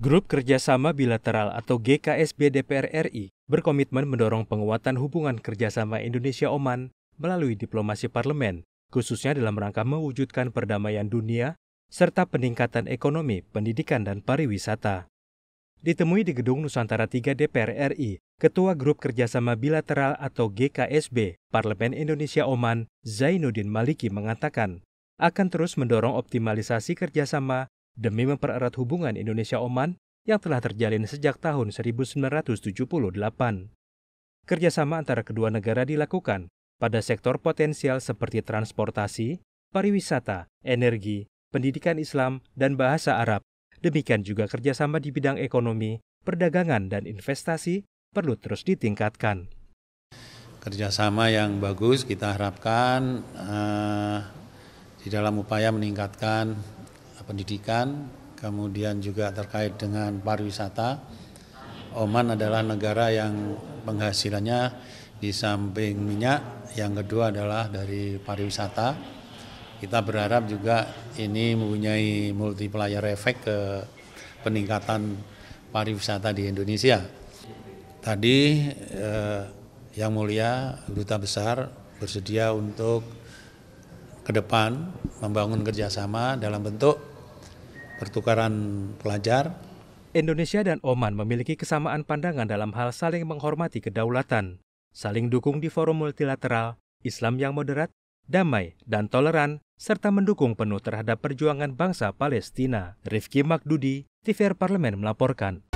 Grup Kerjasama Bilateral atau GKSB DPR RI berkomitmen mendorong penguatan hubungan kerjasama Indonesia-Oman melalui diplomasi parlemen, khususnya dalam rangka mewujudkan perdamaian dunia serta peningkatan ekonomi, pendidikan, dan pariwisata. Ditemui di Gedung Nusantara 3 DPR RI, Ketua Grup Kerjasama Bilateral atau GKSB Parlemen Indonesia Oman, Zainuddin Maliki mengatakan, akan terus mendorong optimalisasi kerjasama demi mempererat hubungan Indonesia-Oman yang telah terjalin sejak tahun 1978. Kerjasama antara kedua negara dilakukan pada sektor potensial seperti transportasi, pariwisata, energi, pendidikan Islam, dan bahasa Arab. Demikian juga kerjasama di bidang ekonomi, perdagangan, dan investasi perlu terus ditingkatkan. Kerjasama yang bagus kita harapkan uh, di dalam upaya meningkatkan pendidikan, kemudian juga terkait dengan pariwisata. Oman adalah negara yang penghasilannya di samping minyak, yang kedua adalah dari pariwisata. Kita berharap juga ini mempunyai multiplier efek ke peningkatan pariwisata di Indonesia. Tadi eh, Yang Mulia Duta Besar bersedia untuk ke depan membangun kerjasama dalam bentuk pertukaran pelajar. Indonesia dan Oman memiliki kesamaan pandangan dalam hal saling menghormati kedaulatan, saling dukung di forum multilateral, Islam yang moderat, damai, dan toleran, serta mendukung penuh terhadap perjuangan bangsa Palestina. Rifki Makdudi, TVR Parlemen melaporkan.